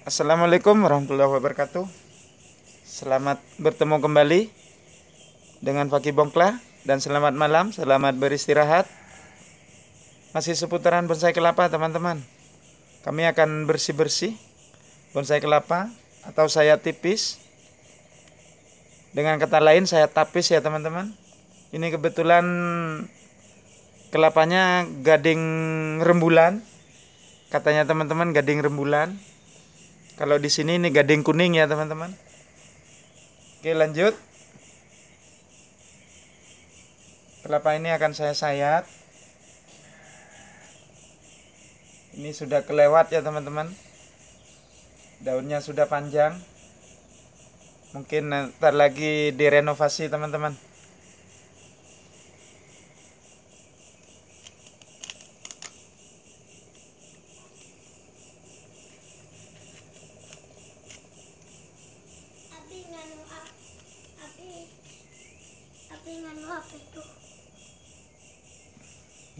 Assalamualaikum warahmatullahi wabarakatuh Selamat bertemu kembali Dengan Fakih Bongkla Dan selamat malam, selamat beristirahat Masih seputaran bonsai kelapa teman-teman Kami akan bersih-bersih Bonsai kelapa Atau saya tipis Dengan kata lain saya tapis ya teman-teman Ini kebetulan Kelapanya gading rembulan Katanya teman-teman gading rembulan kalau di sini ini gading kuning ya teman-teman. Oke lanjut. Kelapa ini akan saya sayat. Ini sudah kelewat ya teman-teman. Daunnya sudah panjang. Mungkin ntar lagi direnovasi teman-teman.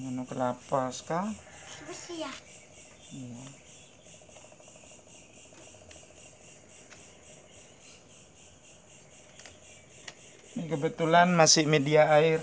menu kelapa ska bersih ya iya. ini kebetulan masih media air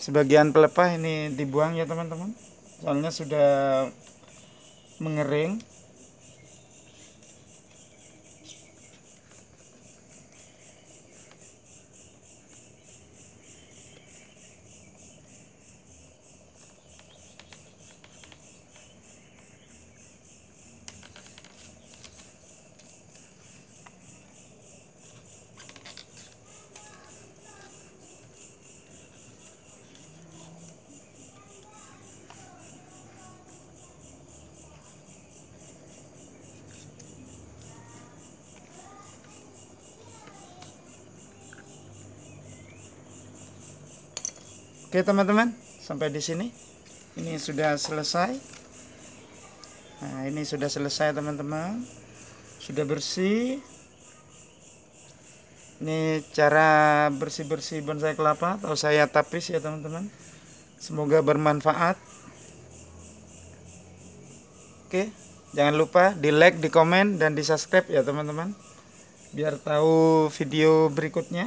sebagian pelepah ini dibuang ya teman-teman soalnya sudah mengering Oke teman-teman, sampai di sini. Ini sudah selesai. Nah, ini sudah selesai teman-teman. Sudah bersih. Ini cara bersih-bersih bonsai kelapa atau saya tapis ya teman-teman. Semoga bermanfaat. Oke, jangan lupa di like, di komen, dan di subscribe ya teman-teman. Biar tahu video berikutnya.